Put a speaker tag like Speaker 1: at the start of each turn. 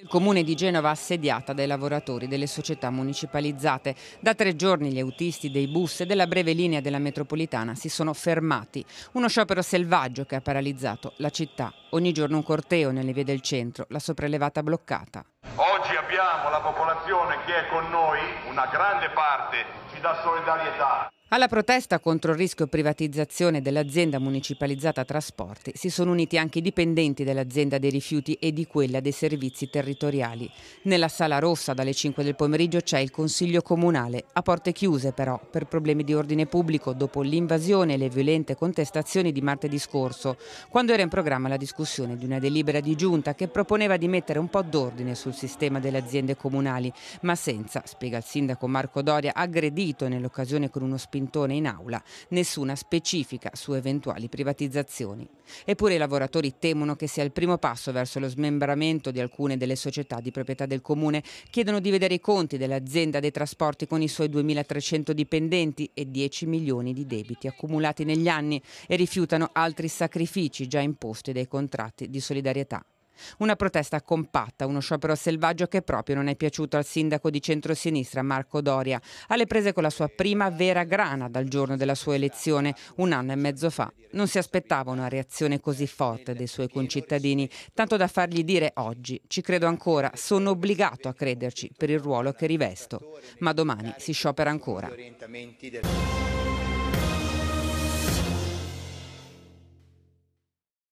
Speaker 1: Il comune di Genova assediata dai lavoratori delle società municipalizzate. Da tre giorni gli autisti dei bus e della breve linea della metropolitana si sono fermati. Uno sciopero selvaggio che ha paralizzato la città. Ogni giorno un corteo nelle vie del centro, la sopraelevata bloccata. Oggi abbiamo la popolazione che è con noi, una grande parte ci dà solidarietà. Alla protesta contro il rischio privatizzazione dell'azienda municipalizzata Trasporti si sono uniti anche i dipendenti dell'azienda dei rifiuti e di quella dei servizi territoriali. Nella sala rossa dalle 5 del pomeriggio c'è il Consiglio Comunale, a porte chiuse però, per problemi di ordine pubblico dopo l'invasione e le violente contestazioni di martedì scorso, quando era in programma la discussione di una delibera di giunta che proponeva di mettere un po' d'ordine sul sistema delle aziende comunali, ma senza, spiega il sindaco Marco Doria, aggredito nell'occasione con uno spintone in aula, nessuna specifica su eventuali privatizzazioni. Eppure i lavoratori temono che sia il primo passo verso lo smembramento di alcune delle società di proprietà del comune, chiedono di vedere i conti dell'azienda dei trasporti con i suoi 2.300 dipendenti e 10 milioni di debiti accumulati negli anni e rifiutano altri sacrifici già imposti dai contratti di solidarietà. Una protesta compatta, uno sciopero selvaggio che proprio non è piaciuto al sindaco di centrosinistra Marco Doria, alle prese con la sua prima vera grana dal giorno della sua elezione, un anno e mezzo fa. Non si aspettava una reazione così forte dei suoi concittadini, tanto da fargli dire oggi ci credo ancora, sono obbligato a crederci per il ruolo che rivesto, ma domani si sciopera ancora.